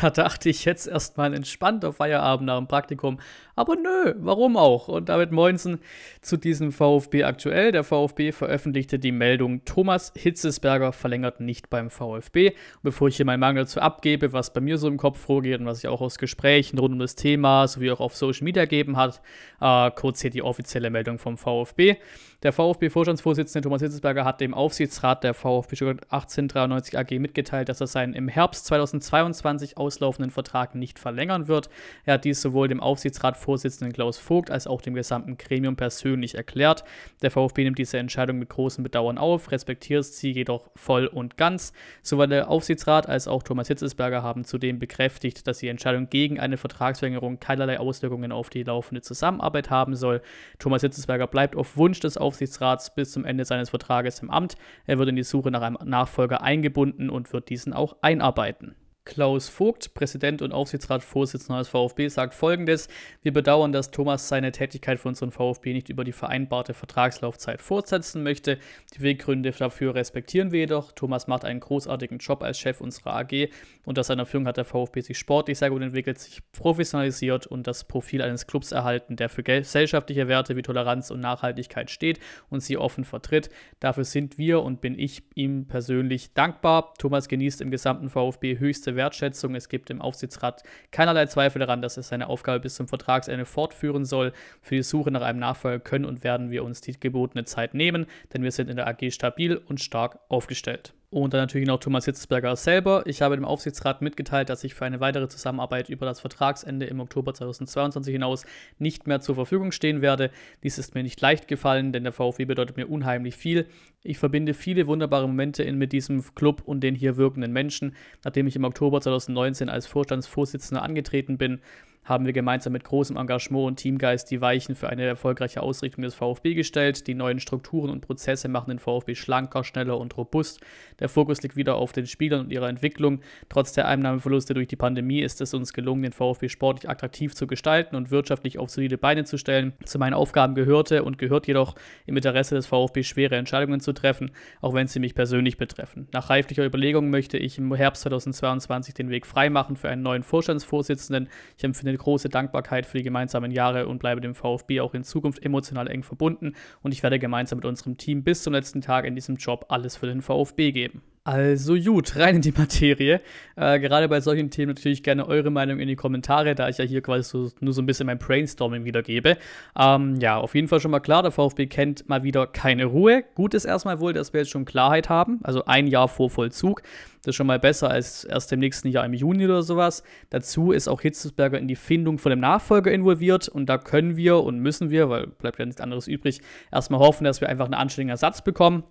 Da dachte ich jetzt erstmal entspannter Feierabend nach dem Praktikum. Aber nö, warum auch? Und damit Moinsen zu diesem VfB aktuell. Der VfB veröffentlichte die Meldung, Thomas Hitzesberger verlängert nicht beim VfB. Und bevor ich hier meinen Mangel zu abgebe, was bei mir so im Kopf vorgeht und was ich auch aus Gesprächen rund um das Thema sowie auch auf Social Media gegeben hat, äh, kurz hier die offizielle Meldung vom VfB. Der VfB-Vorstandsvorsitzende Thomas Hitzesberger hat dem Aufsichtsrat der VfB 1893 AG mitgeteilt, dass er seinen im Herbst 2022 aus auslaufenden Vertrag nicht verlängern wird. Er hat dies sowohl dem Aufsichtsratsvorsitzenden Klaus Vogt als auch dem gesamten Gremium persönlich erklärt. Der VfB nimmt diese Entscheidung mit großem Bedauern auf, respektiert sie jedoch voll und ganz. Sowohl der Aufsichtsrat als auch Thomas Hitzesberger haben zudem bekräftigt, dass die Entscheidung gegen eine Vertragsverlängerung keinerlei Auswirkungen auf die laufende Zusammenarbeit haben soll. Thomas Hitzesberger bleibt auf Wunsch des Aufsichtsrats bis zum Ende seines Vertrages im Amt. Er wird in die Suche nach einem Nachfolger eingebunden und wird diesen auch einarbeiten. Klaus Vogt, Präsident und Aufsichtsratsvorsitzender des VfB, sagt folgendes: Wir bedauern, dass Thomas seine Tätigkeit für unseren VfB nicht über die vereinbarte Vertragslaufzeit fortsetzen möchte. Die Weggründe dafür respektieren wir jedoch. Thomas macht einen großartigen Job als Chef unserer AG. Unter seiner Führung hat der VfB sich sportlich sehr gut entwickelt, sich professionalisiert und das Profil eines Clubs erhalten, der für gesellschaftliche Werte wie Toleranz und Nachhaltigkeit steht und sie offen vertritt. Dafür sind wir und bin ich ihm persönlich dankbar. Thomas genießt im gesamten VfB höchste Wertschätzung. Es gibt im Aufsichtsrat keinerlei Zweifel daran, dass er seine Aufgabe bis zum Vertragsende fortführen soll. Für die Suche nach einem Nachfolger können und werden wir uns die gebotene Zeit nehmen, denn wir sind in der AG stabil und stark aufgestellt. Und dann natürlich noch Thomas Hitzesberger selber. Ich habe dem Aufsichtsrat mitgeteilt, dass ich für eine weitere Zusammenarbeit über das Vertragsende im Oktober 2022 hinaus nicht mehr zur Verfügung stehen werde. Dies ist mir nicht leicht gefallen, denn der VfB bedeutet mir unheimlich viel. Ich verbinde viele wunderbare Momente in, mit diesem Club und den hier wirkenden Menschen. Nachdem ich im Oktober 2019 als Vorstandsvorsitzender angetreten bin, haben wir gemeinsam mit großem Engagement und Teamgeist die Weichen für eine erfolgreiche Ausrichtung des VfB gestellt. Die neuen Strukturen und Prozesse machen den VfB schlanker, schneller und robust. Der Fokus liegt wieder auf den Spielern und ihrer Entwicklung. Trotz der Einnahmeverluste durch die Pandemie ist es uns gelungen, den VfB sportlich attraktiv zu gestalten und wirtschaftlich auf solide Beine zu stellen. Zu meinen Aufgaben gehörte und gehört jedoch im Interesse des VfB schwere Entscheidungen zu treffen, auch wenn sie mich persönlich betreffen. Nach reiflicher Überlegung möchte ich im Herbst 2022 den Weg freimachen für einen neuen Vorstandsvorsitzenden. Ich empfinde eine große Dankbarkeit für die gemeinsamen Jahre und bleibe dem VfB auch in Zukunft emotional eng verbunden und ich werde gemeinsam mit unserem Team bis zum letzten Tag in diesem Job alles für den VfB geben. Also gut, rein in die Materie. Äh, gerade bei solchen Themen natürlich gerne eure Meinung in die Kommentare, da ich ja hier quasi so, nur so ein bisschen mein Brainstorming wiedergebe. Ähm, ja, auf jeden Fall schon mal klar, der VfB kennt mal wieder keine Ruhe. Gut ist erstmal wohl, dass wir jetzt schon Klarheit haben, also ein Jahr vor Vollzug. Das ist schon mal besser als erst im nächsten Jahr im Juni oder sowas. Dazu ist auch Hitzesberger in die Findung von dem Nachfolger involviert und da können wir und müssen wir, weil bleibt ja nichts anderes übrig, erstmal hoffen, dass wir einfach einen anständigen Ersatz bekommen.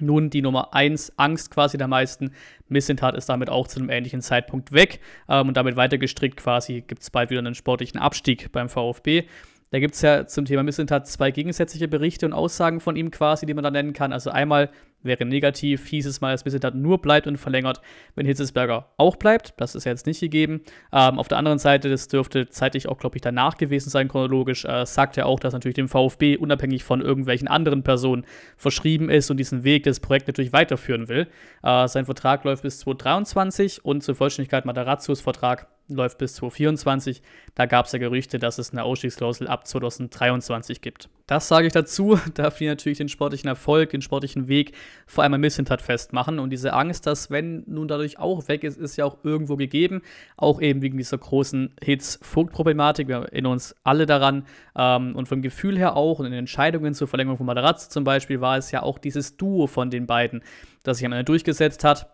Nun die Nummer 1, Angst quasi der meisten. Missintat ist damit auch zu einem ähnlichen Zeitpunkt weg ähm, und damit weiter gestrickt quasi gibt es bald wieder einen sportlichen Abstieg beim VfB. Da gibt es ja zum Thema Missentat zwei gegensätzliche Berichte und Aussagen von ihm quasi, die man da nennen kann. Also einmal wäre negativ, hieß es mal, dass Missentat nur bleibt und verlängert, wenn Hitzesberger auch bleibt. Das ist ja jetzt nicht gegeben. Ähm, auf der anderen Seite, das dürfte zeitlich auch, glaube ich, danach gewesen sein, chronologisch, äh, sagt er auch, dass natürlich dem VfB unabhängig von irgendwelchen anderen Personen verschrieben ist und diesen Weg des Projekt natürlich weiterführen will. Äh, sein Vertrag läuft bis 2023 und zur Vollständigkeit Matarazzus Vertrag läuft bis 2024. Da gab es ja Gerüchte, dass es eine Ausstiegsklausel ab 2023 gibt. Das sage ich dazu, darf wir natürlich den sportlichen Erfolg, den sportlichen Weg vor allem ein bisschen festmachen. Und diese Angst, dass wenn nun dadurch auch weg ist, ist ja auch irgendwo gegeben. Auch eben wegen dieser großen Hits-Vogt-Problematik. Wir erinnern uns alle daran. Ähm, und vom Gefühl her auch und in den Entscheidungen zur Verlängerung von Matarazzo zum Beispiel war es ja auch dieses Duo von den beiden, das sich am Ende durchgesetzt hat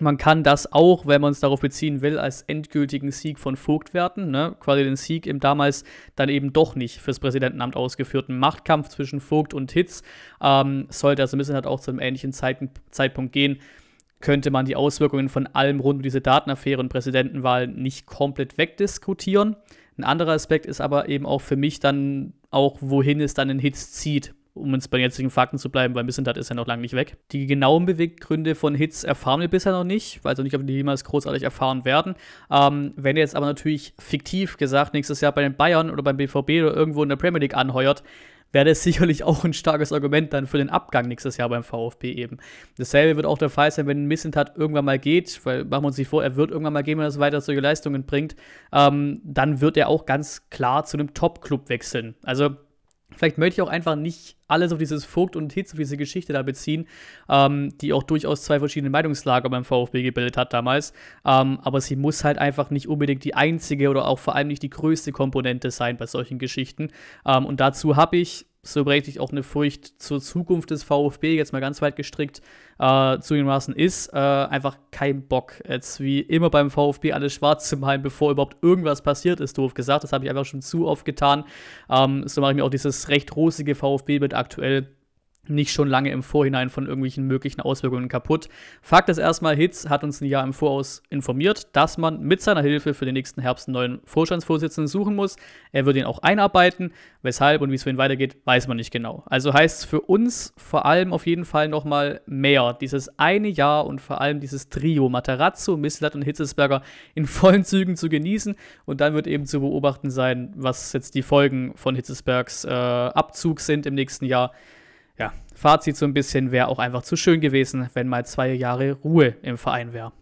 man kann das auch, wenn man es darauf beziehen will, als endgültigen Sieg von Vogt werten, ne? quasi den Sieg im damals dann eben doch nicht fürs Präsidentenamt ausgeführten Machtkampf zwischen Vogt und Hitz. Ähm, sollte also ein bisschen halt auch zu einem ähnlichen Zeit Zeitpunkt gehen, könnte man die Auswirkungen von allem rund um diese Datenaffäre und Präsidentenwahl nicht komplett wegdiskutieren. Ein anderer Aspekt ist aber eben auch für mich dann auch, wohin es dann in Hitz zieht um uns bei den jetzigen Fakten zu bleiben, weil Missentat ist ja noch lange nicht weg. Die genauen Beweggründe von Hits erfahren wir bisher noch nicht, weil auch nicht, ob wir die jemals großartig erfahren werden. Ähm, wenn er jetzt aber natürlich fiktiv gesagt nächstes Jahr bei den Bayern oder beim BVB oder irgendwo in der Premier League anheuert, wäre das sicherlich auch ein starkes Argument dann für den Abgang nächstes Jahr beim VfB eben. Dasselbe wird auch der Fall sein, wenn Missentat irgendwann mal geht, weil machen wir uns nicht vor, er wird irgendwann mal gehen, wenn er weiter solche Leistungen bringt, ähm, dann wird er auch ganz klar zu einem Top-Club wechseln. Also Vielleicht möchte ich auch einfach nicht alles auf dieses Vogt und Hitz, auf diese Geschichte da beziehen, ähm, die auch durchaus zwei verschiedene Meinungslager beim VfB gebildet hat damals. Ähm, aber sie muss halt einfach nicht unbedingt die einzige oder auch vor allem nicht die größte Komponente sein bei solchen Geschichten. Ähm, und dazu habe ich so berechtigt auch eine Furcht zur Zukunft des VfB, jetzt mal ganz weit gestrickt, äh, zugegebenermaßen ist, äh, einfach kein Bock, jetzt wie immer beim VfB alles schwarz zu malen, bevor überhaupt irgendwas passiert ist, doof gesagt. Das habe ich einfach schon zu oft getan. Ähm, so mache ich mir auch dieses recht rosige VfB-Bild aktuell nicht schon lange im Vorhinein von irgendwelchen möglichen Auswirkungen kaputt. Fakt ist erstmal, Hitz hat uns ein Jahr im Voraus informiert, dass man mit seiner Hilfe für den nächsten Herbst einen neuen Vorstandsvorsitzenden suchen muss. Er wird ihn auch einarbeiten. Weshalb und wie es für ihn weitergeht, weiß man nicht genau. Also heißt es für uns vor allem auf jeden Fall nochmal mehr. Dieses eine Jahr und vor allem dieses Trio Materazzo, Mislat und Hitzesberger in vollen Zügen zu genießen. Und dann wird eben zu beobachten sein, was jetzt die Folgen von Hitzesbergs äh, Abzug sind im nächsten Jahr ja, Fazit so ein bisschen wäre auch einfach zu schön gewesen, wenn mal zwei Jahre Ruhe im Verein wäre.